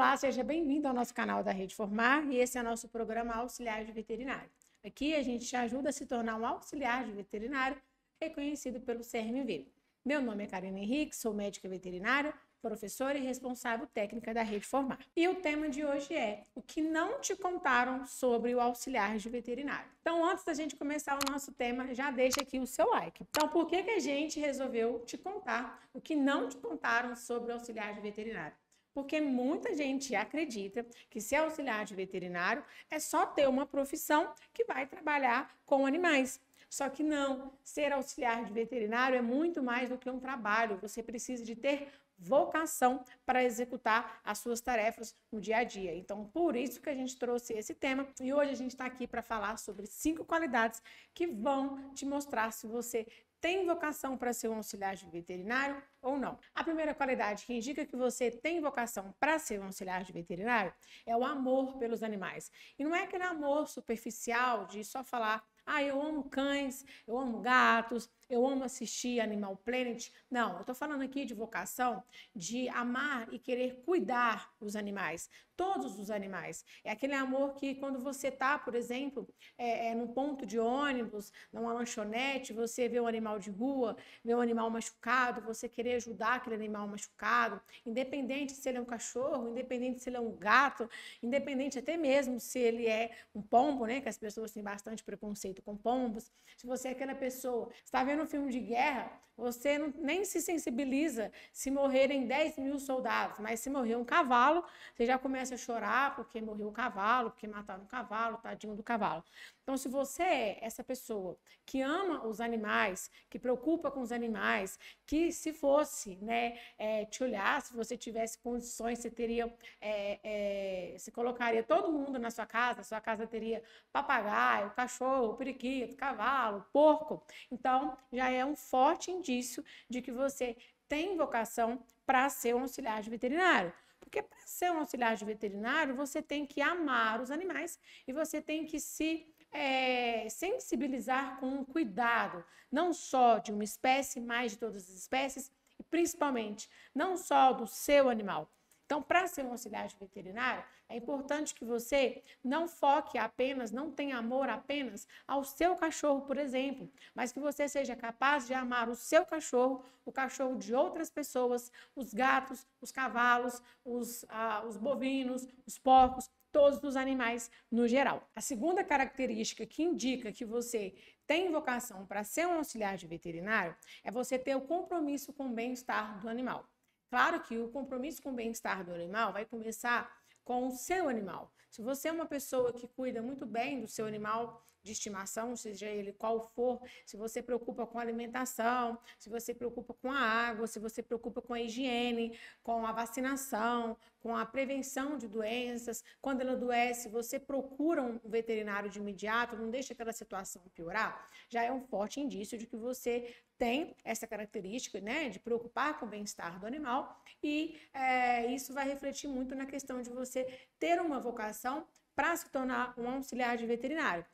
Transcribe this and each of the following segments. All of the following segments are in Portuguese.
Olá, seja bem-vindo ao nosso canal da Rede Formar e esse é nosso programa Auxiliar de Veterinário. Aqui a gente te ajuda a se tornar um auxiliar de veterinário reconhecido pelo CRMV. Meu nome é Karina Henrique, sou médica veterinária, professora e responsável técnica da Rede Formar. E o tema de hoje é o que não te contaram sobre o auxiliar de veterinário. Então, antes da gente começar o nosso tema, já deixa aqui o seu like. Então, por que, que a gente resolveu te contar o que não te contaram sobre o auxiliar de veterinário? porque muita gente acredita que ser auxiliar de veterinário é só ter uma profissão que vai trabalhar com animais. Só que não, ser auxiliar de veterinário é muito mais do que um trabalho. Você precisa de ter vocação para executar as suas tarefas no dia a dia. Então, por isso que a gente trouxe esse tema e hoje a gente está aqui para falar sobre cinco qualidades que vão te mostrar se você tem vocação para ser um auxiliar de veterinário ou não. A primeira qualidade que indica que você tem vocação para ser um auxiliar de veterinário é o amor pelos animais. E não é aquele amor superficial de só falar, ah, eu amo cães, eu amo gatos, eu amo assistir Animal Planet. Não, eu estou falando aqui de vocação de amar e querer cuidar os animais, todos os animais. É aquele amor que quando você está, por exemplo, é, é, num ponto de ônibus, numa lanchonete, você vê um animal de rua, vê um animal machucado, você querer ajudar aquele animal machucado, independente se ele é um cachorro, independente se ele é um gato, independente até mesmo se ele é um pombo, né? Que as pessoas têm bastante preconceito com pombos. Se você é aquela pessoa, está vendo no filme de guerra, você não, nem se sensibiliza se morrerem 10 mil soldados, mas se morrer um cavalo, você já começa a chorar porque morreu o cavalo, porque mataram o cavalo, tadinho do cavalo. Então, se você é essa pessoa que ama os animais, que preocupa com os animais, que se fosse, né, é, te olhar, se você tivesse condições, você teria, é, é, se colocaria todo mundo na sua casa, sua casa teria papagaio, cachorro, periquito, cavalo, porco. Então, já é um forte indício de que você tem vocação para ser um auxiliar de veterinário. Porque para ser um auxiliar de veterinário, você tem que amar os animais e você tem que se é, sensibilizar com um cuidado, não só de uma espécie, mas de todas as espécies, e principalmente não só do seu animal, então, para ser um auxiliar de veterinário, é importante que você não foque apenas, não tenha amor apenas ao seu cachorro, por exemplo, mas que você seja capaz de amar o seu cachorro, o cachorro de outras pessoas, os gatos, os cavalos, os, ah, os bovinos, os porcos, todos os animais no geral. A segunda característica que indica que você tem vocação para ser um auxiliar de veterinário é você ter o compromisso com o bem-estar do animal. Claro que o compromisso com o bem-estar do animal vai começar com o seu animal. Se você é uma pessoa que cuida muito bem do seu animal, de estimação, seja ele qual for, se você preocupa com a alimentação, se você preocupa com a água, se você preocupa com a higiene, com a vacinação, com a prevenção de doenças, quando ela adoece, você procura um veterinário de imediato, não deixa aquela situação piorar, já é um forte indício de que você tem essa característica, né, de preocupar com o bem-estar do animal e é, isso vai refletir muito na questão de você ter uma vocação para se tornar um auxiliar de veterinário.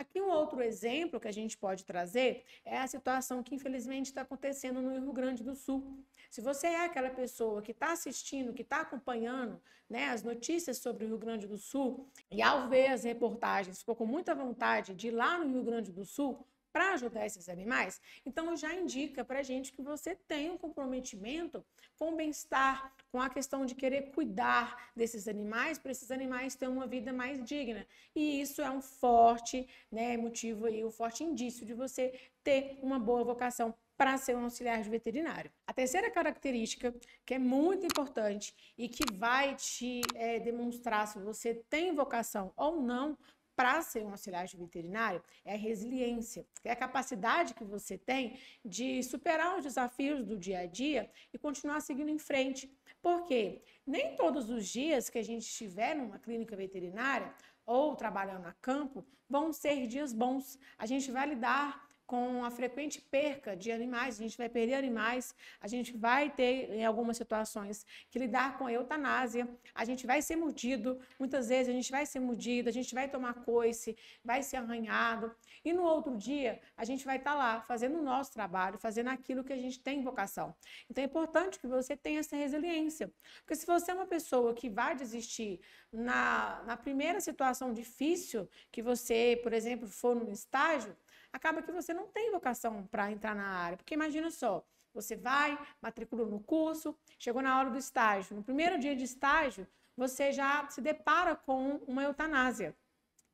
Aqui um outro exemplo que a gente pode trazer é a situação que infelizmente está acontecendo no Rio Grande do Sul. Se você é aquela pessoa que está assistindo, que está acompanhando né, as notícias sobre o Rio Grande do Sul e ao ver as reportagens ficou com muita vontade de ir lá no Rio Grande do Sul, para ajudar esses animais? Então já indica para a gente que você tem um comprometimento com o bem-estar, com a questão de querer cuidar desses animais, para esses animais terem uma vida mais digna. E isso é um forte né, motivo e um forte indício de você ter uma boa vocação para ser um auxiliar de veterinário. A terceira característica, que é muito importante e que vai te é, demonstrar se você tem vocação ou não para ser um auxiliar de veterinário é a resiliência, é a capacidade que você tem de superar os desafios do dia a dia e continuar seguindo em frente. Porque nem todos os dias que a gente estiver numa clínica veterinária ou trabalhando a campo vão ser dias bons. A gente vai lidar com a frequente perca de animais, a gente vai perder animais, a gente vai ter, em algumas situações, que lidar com a eutanásia, a gente vai ser mordido, muitas vezes a gente vai ser mordido, a gente vai tomar coice, vai ser arranhado, e no outro dia a gente vai estar tá lá fazendo o nosso trabalho, fazendo aquilo que a gente tem vocação. Então é importante que você tenha essa resiliência, porque se você é uma pessoa que vai desistir na, na primeira situação difícil, que você, por exemplo, for no estágio, acaba que você não tem vocação para entrar na área. Porque imagina só, você vai, matriculou no curso, chegou na hora do estágio. No primeiro dia de estágio, você já se depara com uma eutanásia,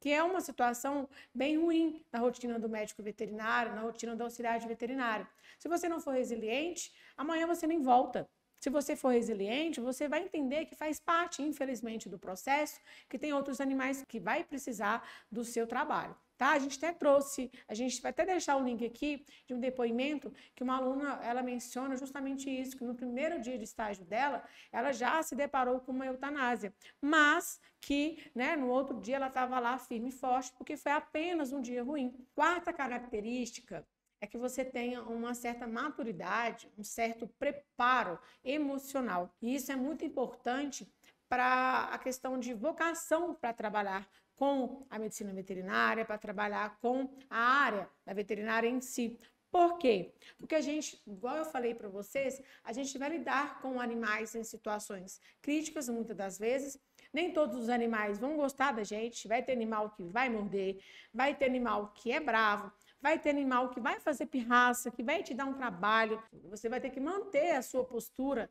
que é uma situação bem ruim na rotina do médico veterinário, na rotina do auxiliar de veterinário. Se você não for resiliente, amanhã você nem volta. Se você for resiliente, você vai entender que faz parte, infelizmente, do processo, que tem outros animais que vai precisar do seu trabalho. Tá? A gente até trouxe, a gente vai até deixar o link aqui de um depoimento que uma aluna ela menciona justamente isso, que no primeiro dia de estágio dela, ela já se deparou com uma eutanásia, mas que né, no outro dia ela estava lá firme e forte, porque foi apenas um dia ruim. Quarta característica é que você tenha uma certa maturidade, um certo preparo emocional. E isso é muito importante para a questão de vocação para trabalhar com a medicina veterinária, para trabalhar com a área da veterinária em si. Por quê? Porque a gente, igual eu falei para vocês, a gente vai lidar com animais em situações críticas muitas das vezes. Nem todos os animais vão gostar da gente. Vai ter animal que vai morder, vai ter animal que é bravo, vai ter animal que vai fazer pirraça, que vai te dar um trabalho. Você vai ter que manter a sua postura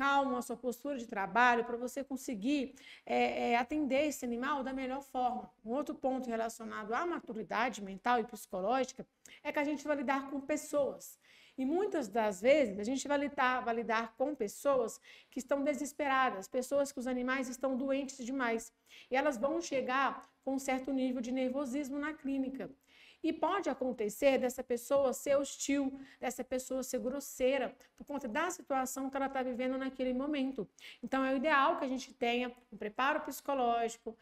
calma, a sua postura de trabalho, para você conseguir é, é, atender esse animal da melhor forma. Um outro ponto relacionado à maturidade mental e psicológica é que a gente vai lidar com pessoas. E muitas das vezes a gente vai lidar, vai lidar com pessoas que estão desesperadas, pessoas que os animais estão doentes demais. E elas vão chegar com um certo nível de nervosismo na clínica. E pode acontecer dessa pessoa ser hostil, dessa pessoa ser grosseira, por conta da situação que ela está vivendo naquele momento. Então, é o ideal que a gente tenha um preparo psicológico,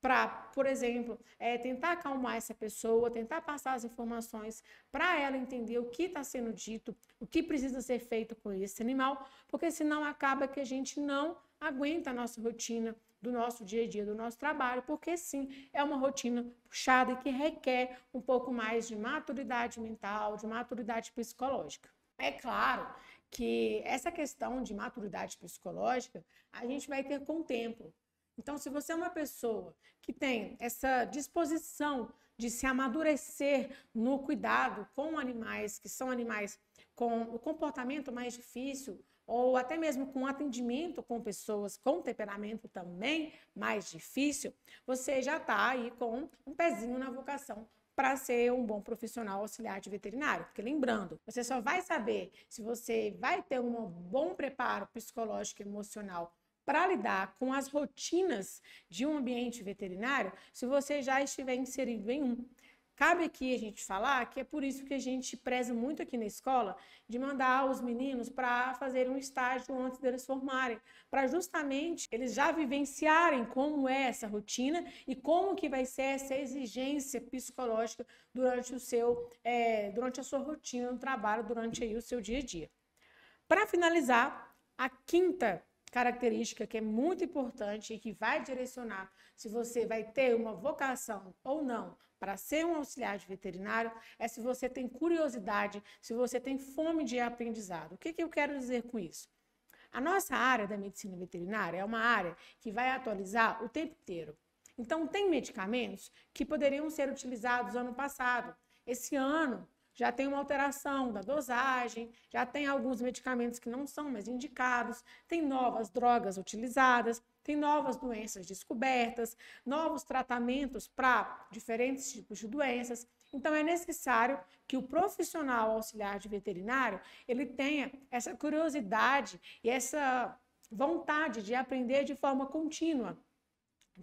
para, por exemplo, é, tentar acalmar essa pessoa, tentar passar as informações para ela entender o que está sendo dito, o que precisa ser feito com esse animal, porque senão acaba que a gente não aguenta a nossa rotina, do nosso dia a dia, do nosso trabalho, porque sim, é uma rotina puxada e que requer um pouco mais de maturidade mental, de maturidade psicológica. É claro que essa questão de maturidade psicológica a gente vai ter com o tempo. Então, se você é uma pessoa que tem essa disposição de se amadurecer no cuidado com animais, que são animais com o comportamento mais difícil, ou até mesmo com atendimento com pessoas com temperamento também mais difícil, você já está aí com um pezinho na vocação para ser um bom profissional auxiliar de veterinário. Porque lembrando, você só vai saber se você vai ter um bom preparo psicológico e emocional para lidar com as rotinas de um ambiente veterinário se você já estiver inserido em um. Cabe aqui a gente falar que é por isso que a gente preza muito aqui na escola de mandar os meninos para fazer um estágio antes deles formarem, para justamente eles já vivenciarem como é essa rotina e como que vai ser essa exigência psicológica durante o seu, é, durante a sua rotina no trabalho, durante aí o seu dia a dia. Para finalizar, a quinta característica que é muito importante e que vai direcionar se você vai ter uma vocação ou não para ser um auxiliar de veterinário é se você tem curiosidade, se você tem fome de aprendizado. O que, que eu quero dizer com isso? A nossa área da medicina veterinária é uma área que vai atualizar o tempo inteiro. Então, tem medicamentos que poderiam ser utilizados ano passado. Esse ano, já tem uma alteração da dosagem, já tem alguns medicamentos que não são mais indicados, tem novas drogas utilizadas, tem novas doenças descobertas, novos tratamentos para diferentes tipos de doenças. Então é necessário que o profissional auxiliar de veterinário, ele tenha essa curiosidade e essa vontade de aprender de forma contínua.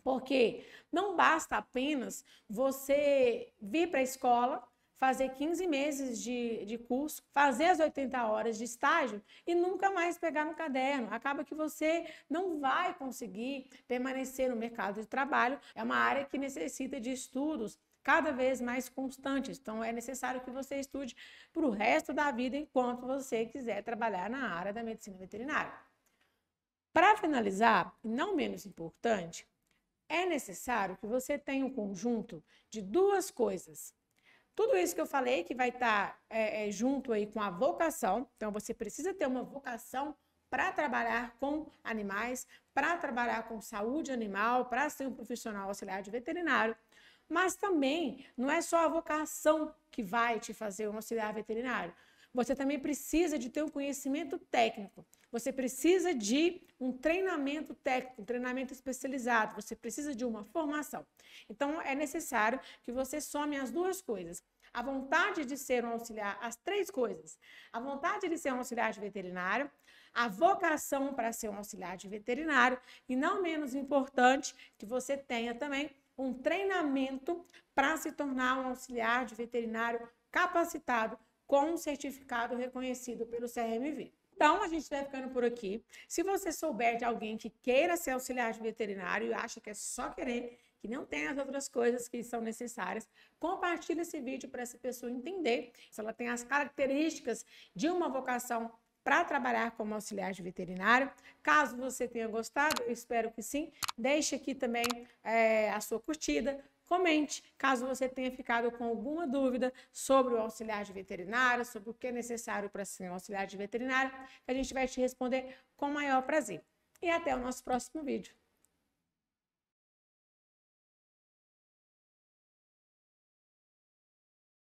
Porque não basta apenas você vir para a escola, fazer 15 meses de, de curso, fazer as 80 horas de estágio e nunca mais pegar no caderno. Acaba que você não vai conseguir permanecer no mercado de trabalho. É uma área que necessita de estudos cada vez mais constantes. Então, é necessário que você estude para o resto da vida enquanto você quiser trabalhar na área da medicina veterinária. Para finalizar, e não menos importante, é necessário que você tenha um conjunto de duas coisas: tudo isso que eu falei que vai estar tá, é, é, junto aí com a vocação. Então, você precisa ter uma vocação para trabalhar com animais, para trabalhar com saúde animal, para ser um profissional auxiliar de veterinário. Mas também não é só a vocação que vai te fazer um auxiliar veterinário. Você também precisa de ter um conhecimento técnico. Você precisa de um treinamento técnico, um treinamento especializado, você precisa de uma formação. Então, é necessário que você some as duas coisas. A vontade de ser um auxiliar, as três coisas. A vontade de ser um auxiliar de veterinário, a vocação para ser um auxiliar de veterinário e, não menos importante, que você tenha também um treinamento para se tornar um auxiliar de veterinário capacitado com um certificado reconhecido pelo CRMV. Então, a gente vai tá ficando por aqui. Se você souber de alguém que queira ser auxiliar de veterinário e acha que é só querer, que não tem as outras coisas que são necessárias, compartilhe esse vídeo para essa pessoa entender se ela tem as características de uma vocação para trabalhar como auxiliar de veterinário. Caso você tenha gostado, eu espero que sim. Deixe aqui também é, a sua curtida, Comente caso você tenha ficado com alguma dúvida sobre o auxiliar de veterinário sobre o que é necessário para ser um auxiliar de veterinário que a gente vai te responder com maior prazer. E até o nosso próximo vídeo.